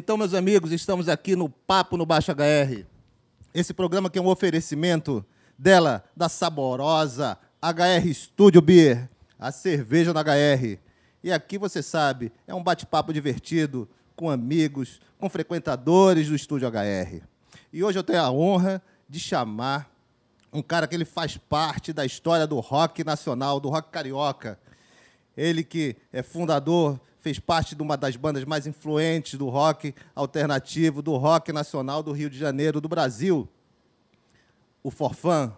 Então, meus amigos, estamos aqui no Papo no Baixa HR. Esse programa que é um oferecimento dela, da saborosa HR Studio Beer, a cerveja na HR. E aqui você sabe, é um bate-papo divertido com amigos, com frequentadores do Estúdio HR. E hoje eu tenho a honra de chamar um cara que ele faz parte da história do rock nacional, do rock carioca. Ele que é fundador fez parte de uma das bandas mais influentes do rock alternativo, do rock nacional do Rio de Janeiro, do Brasil, o Forfã.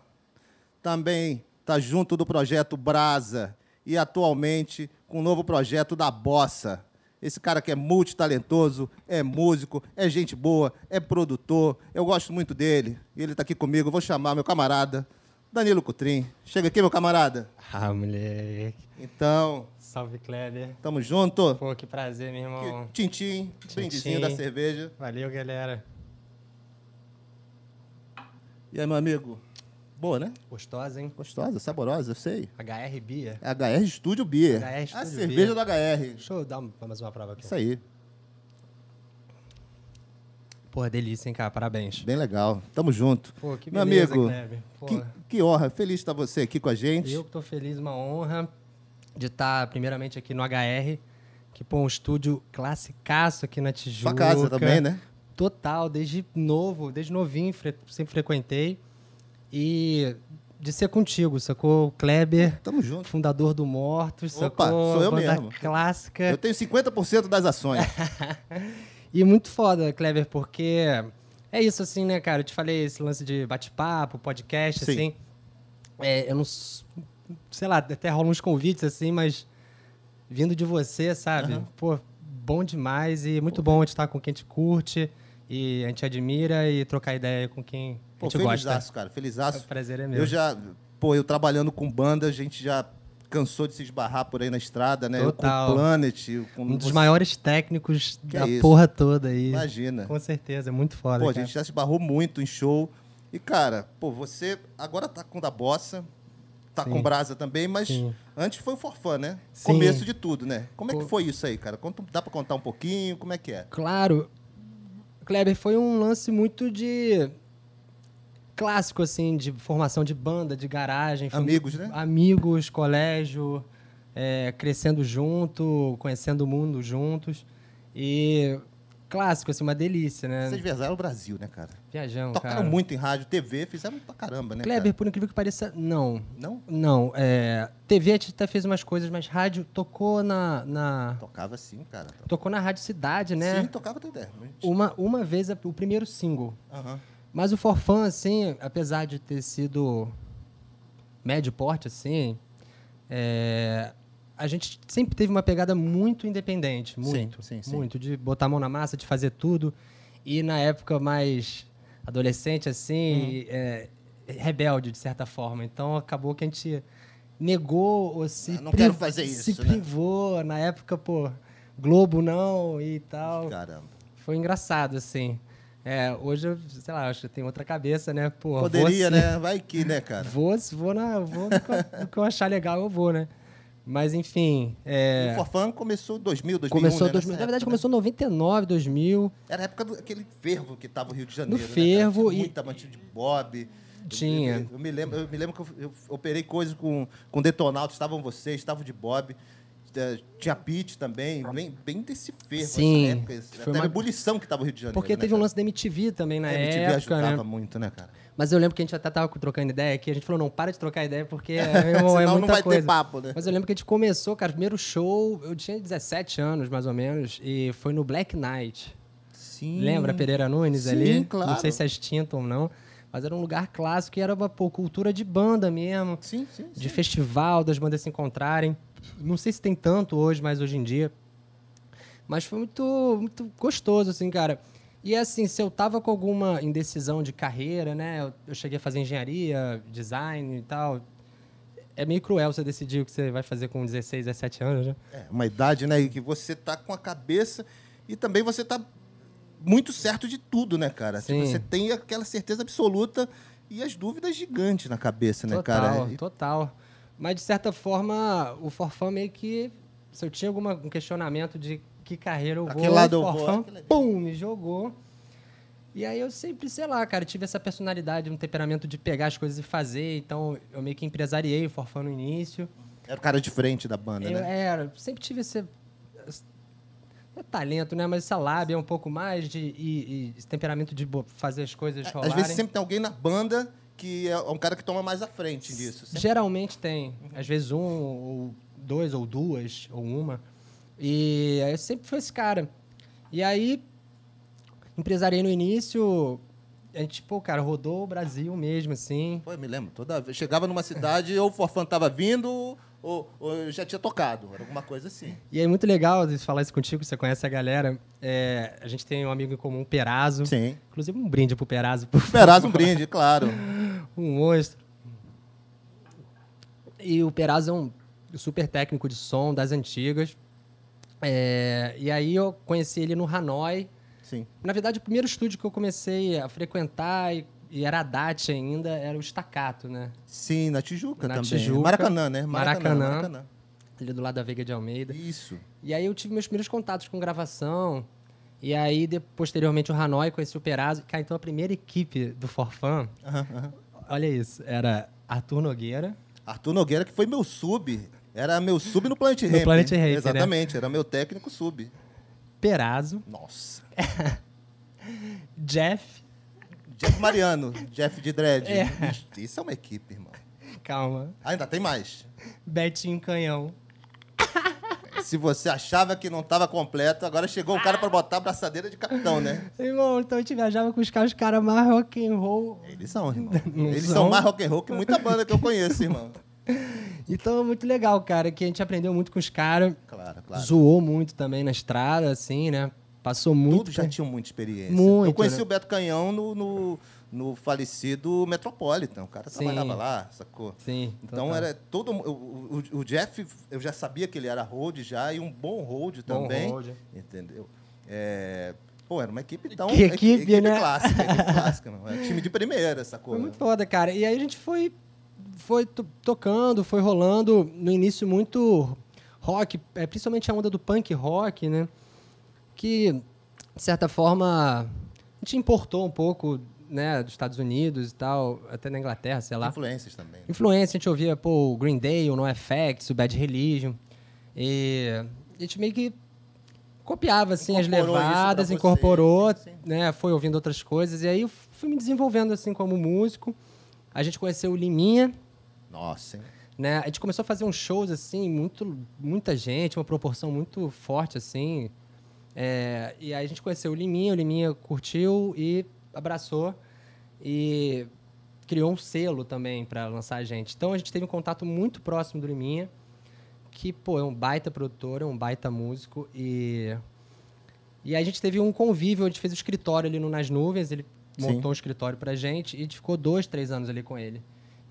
Também está junto do projeto Brasa e atualmente com o um novo projeto da Bossa. Esse cara que é multitalentoso, é músico, é gente boa, é produtor. Eu gosto muito dele. Ele está aqui comigo. Eu vou chamar meu camarada Danilo Cutrim. Chega aqui, meu camarada. Ah, moleque. Então. Salve, Kleber. Tamo junto. Pô, que prazer, meu irmão. Tintim, brindezinho da cerveja. Valeu, galera. E aí, meu amigo? Boa, né? Gostosa, hein? Gostosa, saborosa, eu sei. HR Bia. HR Studio Bia. HR Studio a cerveja do HR. Deixa eu dar mais uma prova aqui. Isso aí. Pô, delícia, hein, cara? Parabéns. Bem legal. Tamo junto. Pô, que Meu amigo, que, que, honra. Feliz estar você aqui com a gente. Eu que tô feliz, uma honra de estar, primeiramente, aqui no HR, que, pô, um estúdio classicaço aqui na Tijuca. Sua casa também, né? Total, desde novo, desde novinho, fre sempre frequentei. E de ser contigo, sacou? Kleber. Tamo junto. Fundador do Mortos, sacou? Opa, sou eu mesmo. Clássica. Eu tenho 50% das ações. E muito foda, Clever, porque é isso, assim, né, cara? Eu te falei esse lance de bate-papo, podcast, Sim. assim. É, eu não. Sei lá, até rolam uns convites, assim, mas vindo de você, sabe? Uhum. Pô, bom demais e muito Pô, bom a gente estar com quem te curte e a gente admira e trocar ideia com quem Pô, a gente felizaço, gosta. Felizaço, cara, felizaço. aço. prazer é meu. Eu já, pô, eu trabalhando com banda, a gente já cansou de se esbarrar por aí na estrada, né? Total. Com o Planet. Com um dos você... maiores técnicos que da é porra toda aí. Imagina. Com certeza, é muito foda. Pô, cara. a gente já se esbarrou muito em show. E, cara, pô, você agora tá com da bossa, tá Sim. com brasa também, mas Sim. antes foi o forfã, né? Sim. Começo de tudo, né? Como é que foi isso aí, cara? dá pra contar um pouquinho? Como é que é? Claro. Kleber, foi um lance muito de clássico, assim, de formação de banda, de garagem. Amigos, né? Amigos, colégio, é, crescendo junto, conhecendo o mundo juntos. E clássico, assim, uma delícia, né? Vocês viajaram o Brasil, né, cara? Viajamos, Tocaram cara. muito em rádio, TV, fizeram pra caramba, né, Kleber, cara? por incrível que pareça, não. Não? Não. É, TV a gente até fez umas coisas, mas rádio tocou na... na... Tocava sim, cara. Tocou na Rádio Cidade, né? Sim, tocava até Uma, uma vez o primeiro single. Aham. Uhum. Mas o Forfan, assim, apesar de ter sido médio porte, assim, é, a gente sempre teve uma pegada muito independente, muito, sim, sim, sim. muito de botar a mão na massa, de fazer tudo. E na época mais adolescente, assim, uhum. é, rebelde de certa forma. Então acabou que a gente negou ou se eu é, não quero fazer isso, se né? privou na época, pô, Globo não e tal. Caramba. Foi engraçado assim. É, hoje, eu, sei lá, acho que tem outra cabeça, né? Pô, Poderia, assim. né? Vai que, né, cara? Vou, vou, na, vou o que eu achar legal, eu vou, né? Mas, enfim... É... O Forfã começou em 2000, 2001, Começou né? 2000, na verdade, época, começou em né? 99, 2000. Era a época daquele fervo que tava no Rio de Janeiro, No né, fervo Muita e... Muita batida de bob... Tinha. Eu, eu, eu, me lembro, eu me lembro que eu, eu operei coisas com, com detonautas, estavam vocês, estavam de bob tinha pit também, bem, bem desse ferro. Assim, sim, época. Né? Assim, foi Até uma... ebulição que estava o Rio de Janeiro. Porque né, teve né, um lance da MTV também na é, MTV época. MTV né? ajudava né? muito, né, cara? Mas eu lembro que a gente até tava trocando ideia aqui, a gente falou, não, para de trocar ideia, porque irmão, é, é, é muita não vai coisa. ter papo, né? Mas eu lembro que a gente começou, cara, primeiro show, eu tinha 17 anos, mais ou menos, e foi no Black Knight. Sim. Lembra Pereira Nunes Sim, ali? claro. Não sei se é extinto ou não mas era um lugar clássico e era uma pô, cultura de banda mesmo. Sim, sim, sim. De festival, das bandas se encontrarem. Não sei se tem tanto hoje, mas hoje em dia. Mas foi muito, muito gostoso, assim, cara. E assim, se eu tava com alguma indecisão de carreira, né? Eu, eu cheguei a fazer engenharia, design e tal. É meio cruel você decidir o que você vai fazer com 16, 17 anos, né? É, uma idade, né? Que você tá com a cabeça e também você tá muito certo de tudo, né, cara? Tipo, Sim. Você tem aquela certeza absoluta e as dúvidas gigantes na cabeça, né, total, cara? Total, total. Mas, de certa forma, o Forfã meio que. Se eu tinha algum questionamento de que carreira eu vou, aquele lado o Forfã, vou, pum, me jogou. E aí eu sempre, sei lá, cara, tive essa personalidade, um temperamento de pegar as coisas e fazer. Então, eu meio que empresariei o Forfã no início. Era o cara de frente da banda, eu, né? Era, sempre tive esse, é talento, né? Mas essa lábia é um pouco mais de e, e temperamento de fazer as coisas é, rolarem. Às vezes sempre tem alguém na banda que é um cara que toma mais à frente disso. Sempre. Geralmente tem. Uhum. Às vezes um, ou dois, ou duas, ou uma. E aí sempre foi esse cara. E aí, empresariei no início, a gente, pô, cara, rodou o Brasil mesmo, assim. Foi, me lembro. Toda vez. Chegava numa cidade, ou o Forfã tava vindo, ou, ou já tinha tocado, alguma coisa assim. E é muito legal falar isso contigo, você conhece a galera. É, a gente tem um amigo em comum, Perazo. Sim. Inclusive, um brinde pro Perazo. Por Perazo, um brinde, claro. um monstro. E o Perazzo é um super técnico de som das antigas. É, e aí eu conheci ele no Hanoi. Sim. Na verdade, o primeiro estúdio que eu comecei a frequentar e, e era a DAT ainda, era o Estacato, né? Sim, na Tijuca na também. Tijuca, Maracanã, né? Maracanã, Maracanã. Maracanã. Ali do lado da Veiga de Almeida. Isso. E aí eu tive meus primeiros contatos com gravação. E aí, de, posteriormente, o Hanoi conheci o Perazzo. Cara, então a primeira equipe do Forfan... Uh -huh, uh -huh olha isso. Era Arthur Nogueira. Arthur Nogueira, que foi meu sub. Era meu sub no Planet Ramp. No Planet Ramp, né? Exatamente. Né? Era meu técnico sub. Perazzo. Nossa. Jeff. Jeff Mariano. Jeff de Dredd. É. Isso é uma equipe, irmão. Calma. ainda tem mais. Betinho Canhão. Se você achava que não estava completo, agora chegou o cara para botar a braçadeira de capitão, né? Irmão, então a gente viajava com os caras, os caras mais rock and roll. Eles são, irmão. Não Eles são? são mais rock and roll que muita banda que eu conheço, irmão. Então é muito legal, cara, que a gente aprendeu muito com os caras. Claro, claro. Zoou muito também na estrada, assim, né? Passou muito. Tudo já tinha muita experiência. Muito, eu conheci né? o Beto Canhão no, no no falecido Metropolitan. O cara Sim. trabalhava lá, sacou? Sim. Então total. era todo. O, o, o, Jeff, eu já sabia que ele era road já e um bom road também. Bom Entendeu? É, Pô, era uma equipe tão. Que equipe, equipe né? clássica, equipe clássica, não. é? time de primeira, sacou? Foi muito foda, cara. E aí a gente foi, foi tocando, foi rolando no início muito rock, é, principalmente a onda do punk rock, né? Que, de certa forma, a gente importou um pouco né, dos Estados Unidos e tal, até na Inglaterra, sei lá. Influências também. Né? Influências, a gente ouvia, pô, o Green Day, o NoFX, o Bad Religion. E a gente meio que copiava, assim, as levadas, incorporou, sim, sim. né, foi ouvindo outras coisas. E aí eu fui me desenvolvendo, assim, como músico. A gente conheceu o Liminha. Nossa, hein? Né? A gente começou a fazer uns shows, assim, muito, muita gente, uma proporção muito forte, assim. É, e aí a gente conheceu o Liminha, o Liminha curtiu e abraçou e criou um selo também para lançar a gente. Então a gente teve um contato muito próximo do Liminha, que pô, é um baita produtor, é um baita músico e e a gente teve um convívio, a gente fez o um escritório ali no Nas Nuvens, ele montou um escritório pra gente e a gente ficou dois, três anos ali com ele.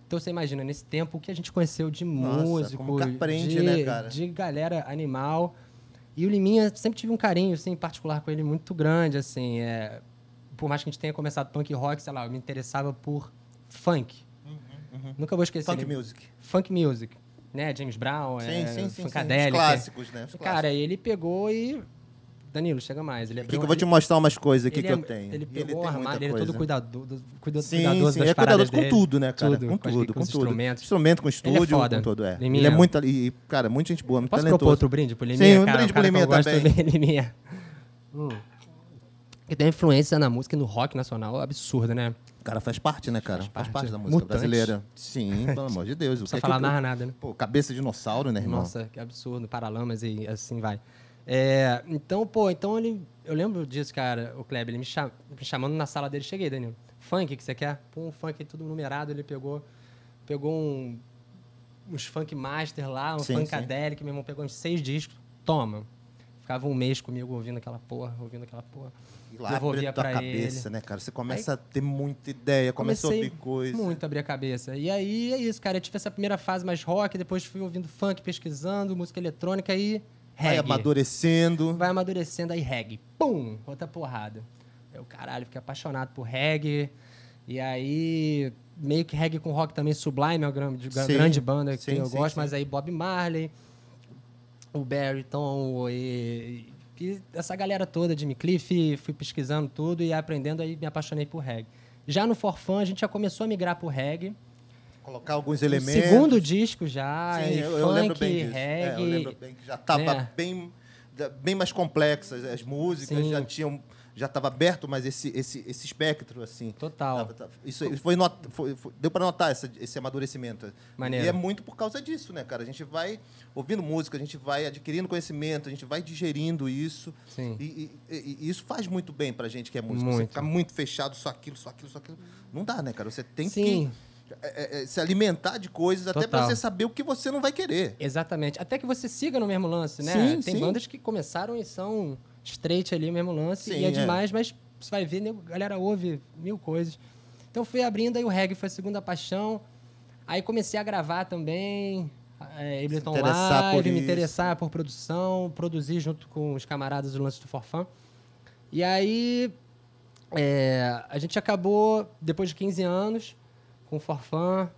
Então você imagina, nesse tempo, o que a gente conheceu de Nossa, músico, aprende, de, né, cara? de galera animal. E o Liminha sempre tive um carinho assim, particular com ele muito grande, assim. É, por mais que a gente tenha começado punk rock, sei lá, eu me interessava por funk. Uhum, uhum. Nunca vou esquecer. Funk music. Funk music. Né? James Brown, sim, é, sim, sim, clássicos, né? Os Cara, clássicos. ele pegou e... Danilo, chega mais. Ele aqui que eu vou te mostrar umas coisas aqui que eu é- tenho. Ele pegou ele o armário, ele é todo cuidado, cuidado, sim, cuidadoso sim, das é cuidadoso dele. com tudo, né, cara? Tudo, com, com tudo, com, com tudo. Instrumentos. Instrumento, com estúdio, ele é foda. com tudo, é. Liminha. Ele é muito... E, cara, muita gente boa, muito Posso talentoso. Posso propor outro brinde pro Liminha? Sim, um cara, brinde um pro Liminha também. Liminha. Hum que tem influência na música e no rock nacional absurda, né? O cara faz parte, né, cara? Faz parte, faz parte da música brasileira. Sim, pelo amor de Deus. Não precisa é falar mais nada, né? Pô, cabeça de dinossauro, né, irmão? Nossa, que absurdo. Paralamas e assim vai. É, então, pô, então ele. Eu lembro disso, cara, o Kleber, ele me, cham, me chamando na sala dele. Cheguei, Danilo. Funk que você quer? Pô, um funk tudo numerado. Ele pegou, pegou um, uns funk master lá, um sim, funkadelic. Meu irmão pegou uns seis discos. Toma ficava um mês comigo ouvindo aquela porra, ouvindo aquela porra. E lá abre a cabeça, ele. né, cara? Você começa aí, a ter muita ideia, começa a ouvir coisa. Muito abrir a cabeça. E aí é isso, cara. Eu tive essa primeira fase mais rock, depois fui ouvindo funk, pesquisando, música eletrônica e reggae. Vai amadurecendo. Vai amadurecendo, aí reggae. Pum! Outra porrada. Eu, caralho, fiquei apaixonado por reggae. E aí, meio que reggae com rock também, Sublime é uma grande, sim, banda que sim, eu sim, gosto, mas aí Bob Marley o Barryton, o, e, e essa galera toda, Jimmy Cliff, fui pesquisando tudo e aprendendo, aí me apaixonei por reggae. Já no Forfã, a gente já começou a migrar pro reggae. Colocar alguns elementos. O segundo disco já, Sim, eu, funk, eu lembro bem disso. reggae. É, eu lembro bem que já estava né? bem, bem mais complexas as músicas, Sim. já tinham... Um já estava aberto, mas esse, esse, esse espectro, assim. Total. Tava, tava, isso foi, not, foi, foi deu para notar essa, esse amadurecimento. Maneiro. E é muito por causa disso, né, cara? A gente vai ouvindo música, a gente vai adquirindo conhecimento, a gente vai digerindo isso. Sim. E, e, e isso faz muito bem a gente que é música Muito. Você ficar muito fechado, só aquilo, só aquilo, só aquilo. Não dá, né, cara? Você tem Sim. que. É, é, é, se alimentar de coisas Total. até pra você saber o que você não vai querer. Exatamente. Até que você siga no mesmo lance, né? Sim, Tem sim. bandas que começaram e são straight ali, mesmo lance. Sim, e é, é. demais, mas você vai ver, a galera ouve mil coisas. Então fui abrindo, aí o reggae foi a segunda paixão. Aí comecei a gravar também, é, Ableton Live, me interessar por produção, produzir junto com os camaradas do lance do Forfã. E aí é, a gente acabou, depois de 15 anos, com o Forfã.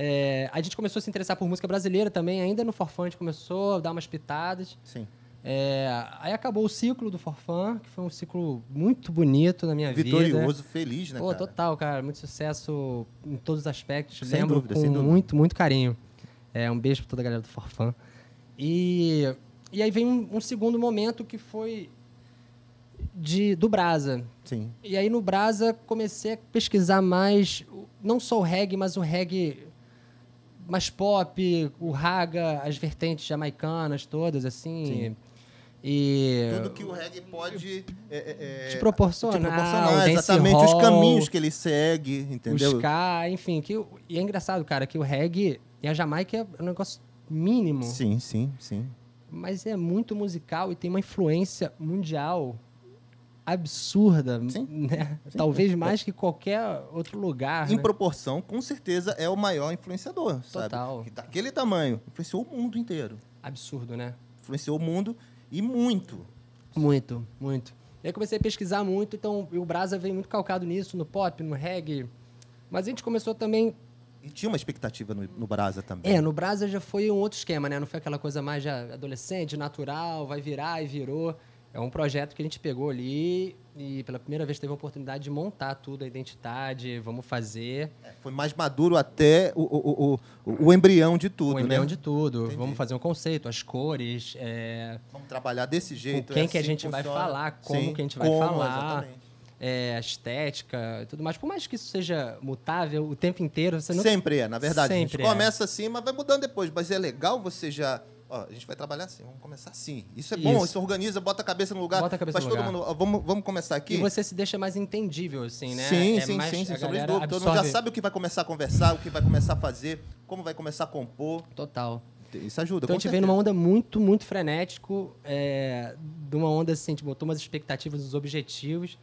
É, a gente começou a se interessar por música brasileira também, ainda no Forfã a gente começou a dar umas pitadas. Sim. É, aí acabou o ciclo do Forfã que foi um ciclo muito bonito na minha Vitorioso, vida. Vitorioso, feliz, né? Pô, cara? total, cara. Muito sucesso em todos os aspectos. Sem Lembro dúvida, com sem dúvida. muito, muito carinho. É, um beijo pra toda a galera do Forfã E, e aí vem um, um segundo momento que foi de, do Brasa. Sim. E aí no Brasa comecei a pesquisar mais, não só o reggae, mas o reggae mais pop, o raga, as vertentes jamaicanas todas, assim. Sim. E Tudo que o reggae pode é, é, é, te proporcionar. Te proporcionar exatamente hall, os caminhos que ele segue, entendeu? Buscar, enfim. Que, e é engraçado, cara, que o reggae e a Jamaica é um negócio mínimo. Sim, sim, sim. Mas é muito musical e tem uma influência mundial absurda, sim, né? Sim, Talvez sim. mais que qualquer outro lugar. Em né? proporção, com certeza é o maior influenciador, Total. sabe? Tá daquele tamanho, influenciou o mundo inteiro. Absurdo, né? Influenciou o mundo e muito. Muito, muito. E aí comecei a pesquisar muito, então o Brasa veio muito calcado nisso, no pop, no reggae. Mas a gente começou também. E tinha uma expectativa no, no Brasa também. É, no Brasa já foi um outro esquema, né? Não foi aquela coisa mais já adolescente, natural, vai virar e virou. É um projeto que a gente pegou ali e pela primeira vez teve a oportunidade de montar tudo, a identidade, vamos fazer. É, foi mais maduro até o, o, o, o embrião de tudo, o né? embrião né? de tudo. Entendi. Vamos fazer um conceito, as cores. É... Vamos trabalhar desse jeito. Com quem é assim que a assim gente funciona. vai falar, como Sim, que a gente como, vai falar. É, a estética tudo mais. Por mais que isso seja mutável o tempo inteiro, você não... Sempre é, na verdade. Sempre a gente é. começa assim, mas vai mudando depois. Mas é legal você já Ó, a gente vai trabalhar assim, vamos começar assim. Isso é isso. bom, isso organiza, bota a cabeça no lugar. Bota a cabeça no lugar. Mundo, ó, vamos, vamos começar aqui. E você se deixa mais entendível, assim, né? Sim, é sim, sim, sim, sobre Todo mundo já sabe o que vai começar a conversar, o que vai começar a fazer, como vai começar a compor. Total. Isso ajuda, Então a gente numa onda muito, muito frenético, é, de uma onda assim, a botou umas expectativas, uns objetivos,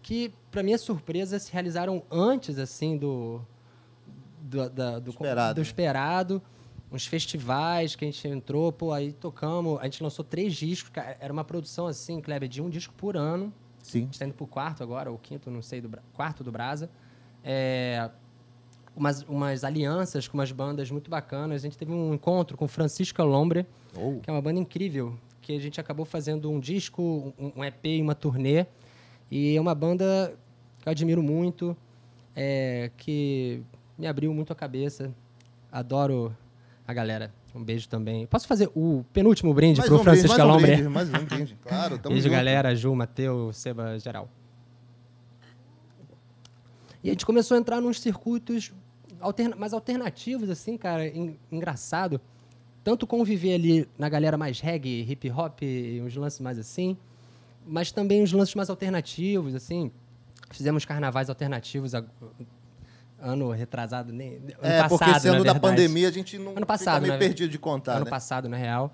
que, para minha surpresa, se realizaram antes, assim, do, do, da, do, esperado. do né? esperado uns festivais que a gente entrou, pô, aí tocamos, a gente lançou três discos, cara, era uma produção assim, Kleber, de um disco por ano. Sim. A gente tá indo pro quarto agora, ou quinto, não sei, do quarto do Brasa. É, umas, umas alianças com umas bandas muito bacanas. A gente teve um encontro com Francisco Lombre, oh. que é uma banda incrível, que a gente acabou fazendo um disco, um, um EP e uma turnê. E é uma banda que eu admiro muito, é, que me abriu muito a cabeça. Adoro a galera. Um beijo também. Posso fazer o penúltimo brinde para o um Francisco brinde, mais Alombre? um brinde, mais um brinde, claro. Tamo beijo, junto. galera. Ju, Matheus, Seba, geral. E a gente começou a entrar nos circuitos alterna mais alternativos, assim, cara. En engraçado. Tanto conviver ali na galera mais reggae, hip hop, uns lances mais assim, mas também uns lances mais alternativos, assim. Fizemos carnavais alternativos ano retrasado, nem. Ano é, passado, porque esse ano da pandemia a gente não ano passado, fica meio perdido de contar. Ano né? passado, na real.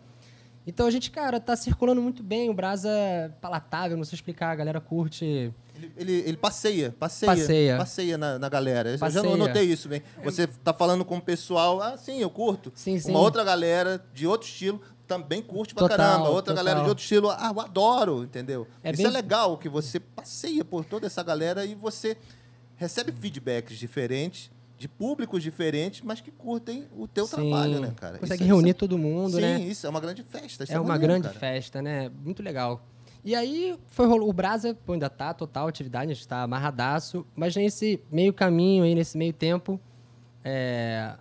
Então a gente, cara, tá circulando muito bem. O Brasa é palatável, não sei explicar, a galera curte. Ele, ele, ele passeia, passeia, passeia, passeia na, na galera. Eu passeia. já notei isso, bem. Você tá falando com o pessoal, ah, sim, eu curto. Sim, sim. Uma outra galera de outro estilo também curte pra total, caramba. Outra total. galera de outro estilo, ah, eu adoro, entendeu? É isso bem... é legal, que você passeia por toda essa galera e você recebe feedbacks diferentes de públicos diferentes, mas que curtem o teu Sim. trabalho, né, cara? Consegue isso, é- reunir isso é... todo mundo, Sim, né? Sim, isso é uma grande festa. é, é uma grande cara. festa, né? Muito legal. E aí foi rolou. O Brasa ainda tá total atividade, a gente tá amarradaço, mas nesse meio caminho aí, nesse meio tempo, é,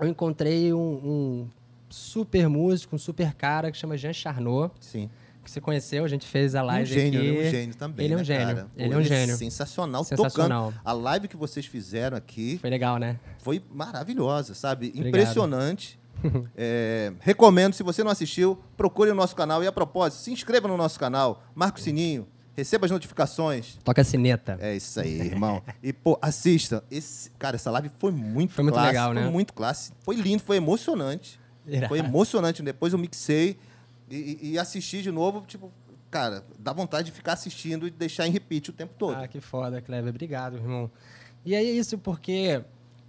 eu encontrei um, um, super músico, um super cara que chama Jean Charnot. Sim que você conheceu, a gente fez a live. É um gênio, aqui. um gênio também. Ele é um né, gênio. ele é um é gênio. Sensacional, sensacional. Tocando. A live que vocês fizeram aqui. Foi legal, né? Foi maravilhosa, sabe? Obrigado. Impressionante. é, recomendo, se você não assistiu, procure o nosso canal. E a propósito, se inscreva no nosso canal, marque o sininho, receba as notificações. Toca a sineta. É isso aí, irmão. e, pô, assista. Esse, cara, essa live foi muito Foi muito classe, legal, né? Foi muito classe. Foi lindo, foi emocionante. Foi emocionante. Depois eu mixei e, e assistir de novo, tipo, cara, dá vontade de ficar assistindo e deixar em repeat o tempo todo. Ah, que foda, Kleber. Obrigado, irmão. E aí é isso, porque,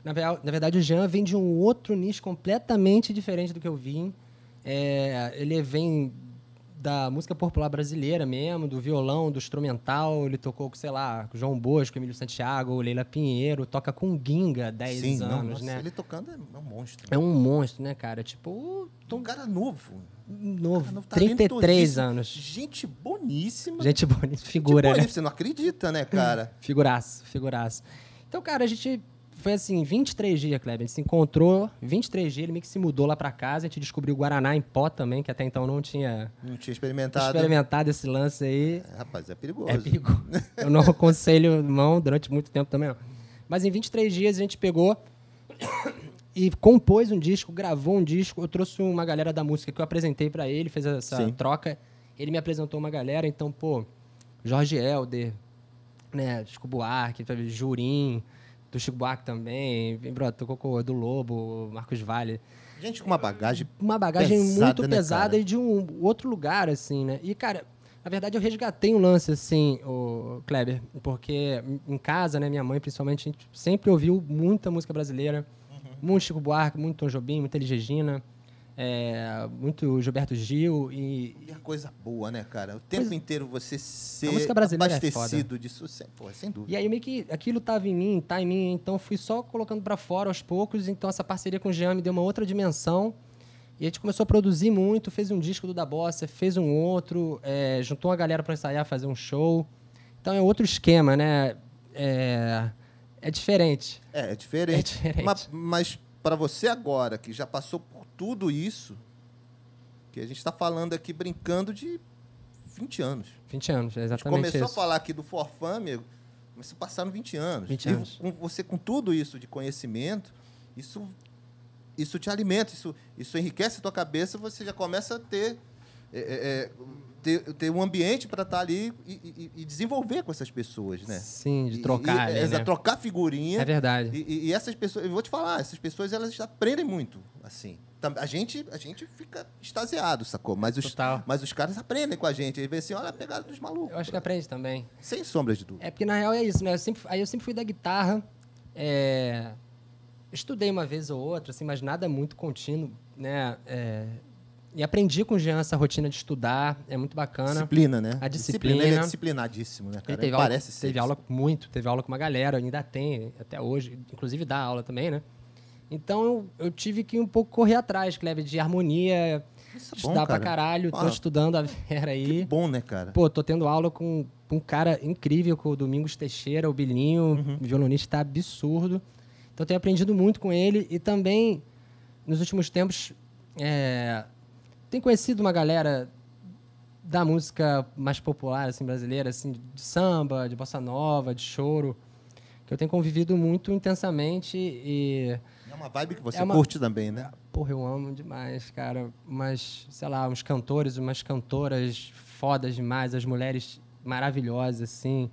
na, na verdade, o Jean vem de um outro nicho completamente diferente do que eu vim. É, ele vem da música popular brasileira mesmo, do violão, do instrumental. Ele tocou com, sei lá, com João Bosco, Emílio Santiago, Leila Pinheiro, toca com Ginga, 10 Sim, anos, não, nossa, né? Ele tocando é um monstro. É um monstro, né, cara? Tipo, um cara novo. Novo, cara novo 33 anos. Gente boníssima. Gente boníssima, figura, Gente né? boníssima, né? Você não acredita, né, cara? figuraço, figuraço. Então, cara, a gente foi assim, 23 dias, Kleber. A gente se encontrou, 23 dias, ele meio que se mudou lá para casa, a gente descobriu Guaraná em pó também, que até então não tinha... Não tinha experimentado. Experimentado esse lance aí. É, rapaz, é perigoso. É perigoso. Eu não aconselho mão durante muito tempo também, não. Mas em 23 dias a gente pegou e compôs um disco, gravou um disco. Eu trouxe uma galera da música que eu apresentei para ele, fez essa Sim. troca. Ele me apresentou uma galera, então, pô, Jorge Helder, né, Chico Buarque, Jurim, do Chico Buarque também, bro, tocou com o Edu Lobo, Marcos Vale. Gente com uma bagagem Uma bagagem pesada, muito né, pesada cara? e de um outro lugar, assim, né? E, cara, na verdade, eu resgatei um lance, assim, o Kleber, porque em casa, né, minha mãe, principalmente, a gente sempre ouviu muita música brasileira, uhum. muito Chico Buarque, muito Tom Jobim, muita Eligegina é, muito Gilberto Gil e, e... a coisa boa, né, cara? O tempo pois, inteiro você ser é abastecido é disso, sem, sem dúvida. E aí meio que aquilo tava em mim, tá em mim, então fui só colocando para fora aos poucos, então essa parceria com o Jean me deu uma outra dimensão. E a gente começou a produzir muito, fez um disco do Da Bossa, fez um outro, é, juntou uma galera para ensaiar, fazer um show. Então é outro esquema, né? É, é diferente. É, é diferente. É diferente. Mas, mas para você agora, que já passou por tudo isso, que a gente está falando aqui brincando de 20 anos. 20 anos, exatamente. É a gente começou isso. a falar aqui do Forfã, amigo, mas passar passaram 20 anos. 20 anos. E você, com tudo isso de conhecimento, isso, isso te alimenta, isso, isso enriquece a tua cabeça, você já começa a ter. É, é, é ter, eu ter um ambiente para estar tá ali e, e, e, desenvolver com essas pessoas, né? Sim, de trocar. E, e ali, é, né? Trocar figurinha. É verdade. E, essas pessoas, eu vou te falar, essas pessoas elas aprendem muito, assim. A gente, a gente fica extasiado, sacou? Mas os, mas os caras aprendem com a gente. E vê assim, olha a pegada dos malucos. Eu acho que aprende também. Sem sombra de dúvida. É porque, na real, é isso, né? Eu sempre, aí eu sempre fui da guitarra. É... Estudei uma vez ou outra, assim, mas nada muito contínuo, né? É e aprendi com o Jean essa rotina de estudar, é muito bacana. Disciplina, né? A disciplina. disciplina. Ele é disciplinadíssimo, né, cara? teve aula, Parece ser. Teve aula muito, teve aula com uma galera, ainda tem até hoje, inclusive dá aula também, né? Então eu, tive que um pouco correr atrás, Cleve, de harmonia, Isso é estudar pra caralho, tô estudando a Vera aí. Que bom, né, cara? Pô, tô tendo aula com um cara incrível, com o Domingos Teixeira, o Bilinho, uhum. violonista absurdo. Então tenho aprendido muito com ele e também, nos últimos tempos, é, tem conhecido uma galera da música mais popular assim brasileira, assim, de samba, de bossa nova, de choro, que eu tenho convivido muito intensamente e é uma vibe que você é uma... curte também, né? Porra, eu amo demais, cara. Mas, sei lá, uns cantores, umas cantoras fodas demais, as mulheres maravilhosas, assim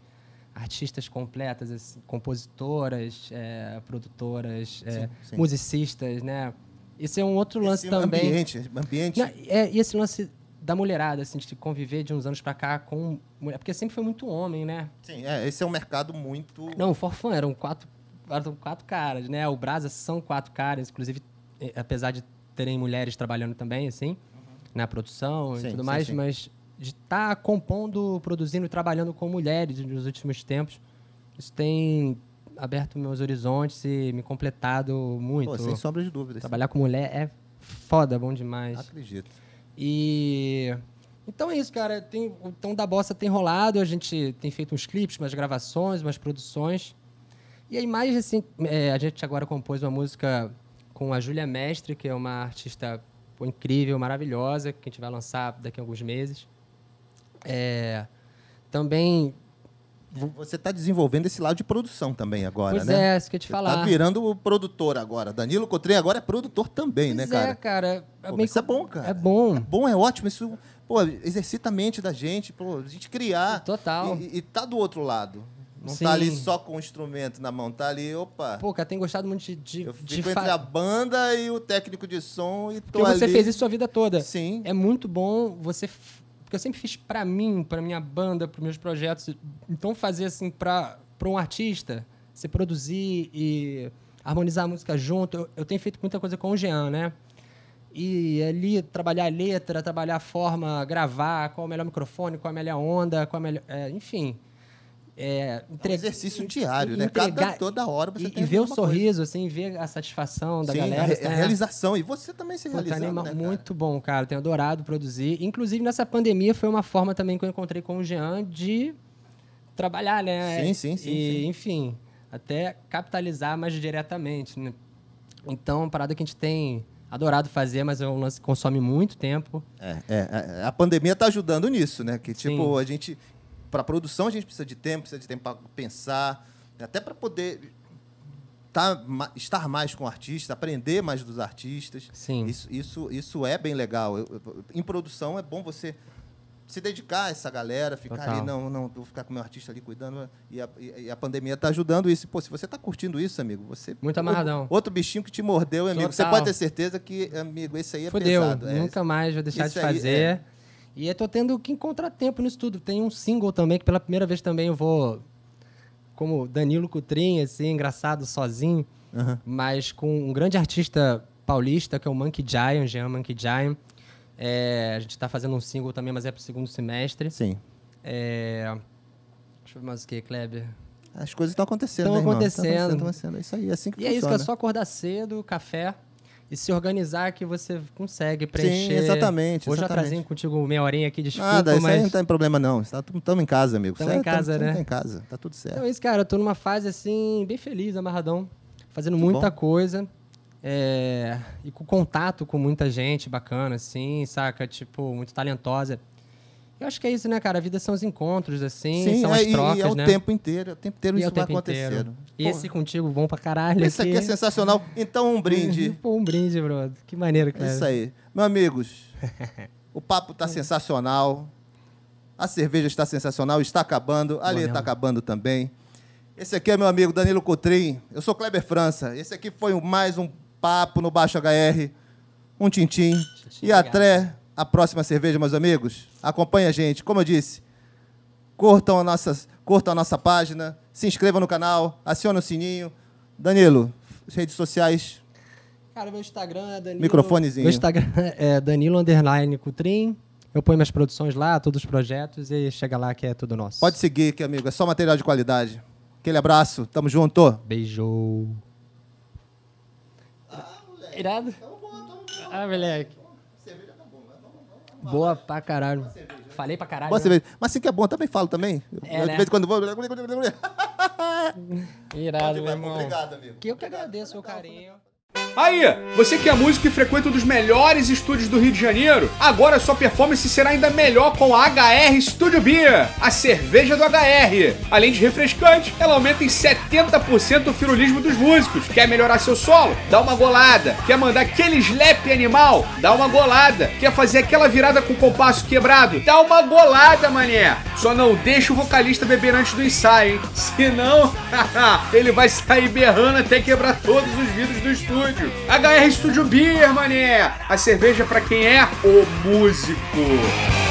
artistas completas, assim, compositoras, é, produtoras, sim, é, sim. musicistas, né? Esse é um outro lance também. Ambiente, ambiente. Não, é, e esse lance da mulherada, assim, de conviver de uns anos para cá com mulher. Porque sempre foi muito homem, né? Sim, é, esse é um mercado muito. Não, o Forfã eram quatro, eram quatro caras, né? O Brasa são quatro caras, inclusive, é, apesar de terem mulheres trabalhando também, assim, uhum. na produção sim, e tudo sim, mais, sim. mas de estar tá compondo, produzindo e trabalhando com mulheres nos últimos tempos. Isso tem aberto meus horizontes e me completado muito. Pô, sem sombra de dúvidas. Trabalhar com mulher é foda, bom demais. Acredito. E então é isso, cara. Tem, então da bossa tem rolado, a gente tem feito uns clipes, umas gravações, umas produções. E aí mais assim, é, a gente agora compôs uma música com a Júlia Mestre, que é uma artista incrível, maravilhosa, que a gente vai lançar daqui a alguns meses. É, também você está desenvolvendo esse lado de produção também agora, pois né? Pois é, isso que eu te tá falar. Está virando o produtor agora. Danilo Cotrim agora é produtor também, pois né, cara? É, cara. É pô, meio... Isso é bom, cara. É bom. É bom, é ótimo. Isso pô, exercita a mente da gente, pô, a gente criar. Total. E, e tá do outro lado. Não tá Sim. tá ali só com o instrumento na mão, tá ali, opa. Pô, cara, tem gostado muito de. de eu fico de entre fa... a banda e o técnico de som e Porque tô Porque você fez isso a sua vida toda. Sim. É muito bom você porque eu sempre fiz para mim, para minha banda, para meus projetos. Então, fazer assim para um artista, se produzir e harmonizar a música junto. Eu, eu tenho feito muita coisa com o Jean, né? E ali trabalhar a letra, trabalhar a forma, gravar, qual é o melhor microfone, qual é a melhor onda, qual a melhor. É, enfim. É, é um exercício diário, entregar, né? Cada, toda hora você e, tem E ver o sorriso, coisa. assim, ver a satisfação da Sim, galera. A, re, tá? a realização. E você também se realizando, tá anima, né, Muito bom, cara. Tenho adorado produzir. Inclusive, nessa pandemia, foi uma forma também que eu encontrei com o Jean de trabalhar, né? Sim, sim, sim. E, sim. enfim, até capitalizar mais diretamente. Né? Então, uma parada que a gente tem adorado fazer, mas é um lance que consome muito tempo. É, é, é a pandemia está ajudando nisso, né? Que, tipo, sim. a gente para produção a gente precisa de tempo, precisa de tempo para pensar, até para poder tá, estar mais com artistas aprender mais dos artistas. Sim. Isso, isso, isso é bem legal. Eu, eu, em produção é bom você se dedicar a essa galera, ficar Total. ali, não, não, vou ficar com o meu artista ali cuidando. E a, e a pandemia está ajudando isso. Pô, se você está curtindo isso, amigo, você. Muito amarradão. outro bichinho que te mordeu, amigo. Total. Você pode ter certeza que, amigo, esse aí é Fudeu. pesado. É nunca é, mais vou deixar de fazer. É, e eu tô tendo que encontrar tempo nisso tudo. Tem um single também que pela primeira vez também eu vou como Danilo Cutrim, assim, engraçado sozinho, mas com um grande artista paulista que é o Monkey Giant, Jean Monkey Giant. É, a gente está fazendo um single também, mas é para o segundo semestre. Sim. É, deixa eu ver mais o que, Kleber. As coisas estão acontecendo, Estão né, acontecendo. Estão acontecendo, é isso aí, é assim que e funciona. E é isso, que é só acordar cedo, café, e se organizar que você consegue preencher. Sim, exatamente. Hoje eu atrasei contigo meia horinha aqui, ah, desculpa, Nada, mas... aí não tem problema não. Estamos tá em casa, amigo. Estamos em tá casa, tamo, né? Tamo em casa, tá tudo certo. Então é isso, cara. Eu tô numa fase, assim, bem feliz, amarradão. Fazendo muito muita bom. coisa. É... E com contato com muita gente bacana, assim, saca? Tipo, muito talentosa. Eu acho que é isso, né, cara? A vida são os encontros, assim, Sim, são é, as trocas, e é o né? tempo inteiro, é o tempo inteiro e é isso é vai acontecer. Esse contigo, bom pra caralho. Esse aqui, é aqui é sensacional. Então, um brinde. um brinde, brother. Que maneiro, cara. É isso aí. Meus amigos, o papo tá sensacional. A cerveja está sensacional, está acabando. A lei está acabando também. Esse aqui é meu amigo Danilo Cotrim. Eu sou Kleber França. Esse aqui foi mais um papo no Baixo HR. Um tintim. E até a próxima cerveja, meus amigos. Acompanhe a gente. Como eu disse, curtam a nossa, curtam a nossa página, se inscrevam no canal, acionem o sininho. Danilo, redes sociais. Cara, meu Instagram é Danilo. Microfonezinho. Meu Instagram é Danilo Underline Cutrim. Eu ponho minhas produções lá, todos os projetos e chega lá que é tudo nosso. Pode seguir, que amigo, é só material de qualidade. Aquele abraço, tamo junto. Beijo. Ah, moleque. Irado? Tamo bom, tamo bom. Ah, moleque. Boa pra caralho. Falei pra caralho. Boa né? cerveja. Mas sim que é bom, também falo também. É, eu, né? De vez em quando vou. Irado, meu irmão. Obrigado, amigo. Que eu que agradeço o carinho. Aí, você que é músico e frequenta um dos melhores estúdios do Rio de Janeiro, agora sua performance será ainda melhor com a HR Studio Beer, a cerveja do HR. Além de refrescante, ela aumenta em 70% o firulismo dos músicos. Quer melhorar seu solo? Dá uma golada. Quer mandar aquele slap animal? Dá uma golada. Quer fazer aquela virada com o compasso quebrado? Dá uma golada, mané. Só não deixa o vocalista beber antes do ensaio, hein? Senão, ele vai sair berrando até quebrar todos os vidros do estúdio. HR Studio Beer, mané. A cerveja para quem é o músico.